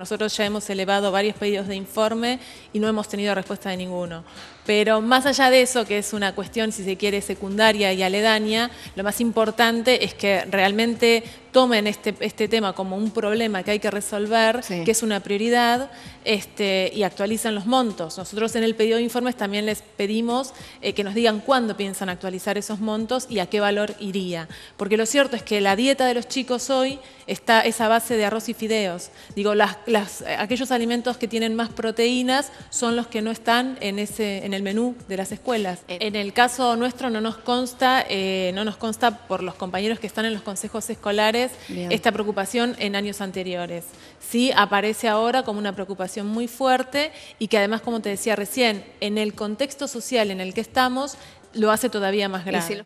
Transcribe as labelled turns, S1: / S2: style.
S1: Nosotros ya hemos elevado varios pedidos de informe y no hemos tenido respuesta de ninguno. Pero más allá de eso, que es una cuestión, si se quiere, secundaria y aledaña, lo más importante es que realmente tomen este, este tema como un problema que hay que resolver, que es una prioridad, este, y actualizan los montos. Nosotros en el pedido de informes también les pedimos eh, que nos digan cuándo piensan actualizar esos montos y a qué valor iría. Porque lo cierto es que la dieta de los chicos hoy está esa base de arroz y fideos. Digo, las, eh, aquellos alimentos que tienen más proteínas son los que no están en, ese, en el menú de las escuelas. Eh. En el caso nuestro no nos consta, eh, no nos consta por los compañeros que están en los consejos escolares esta preocupación en años anteriores. Sí aparece ahora como una preocupación muy fuerte y que además, como te decía recién, en el contexto social en el que estamos, lo hace todavía más grave.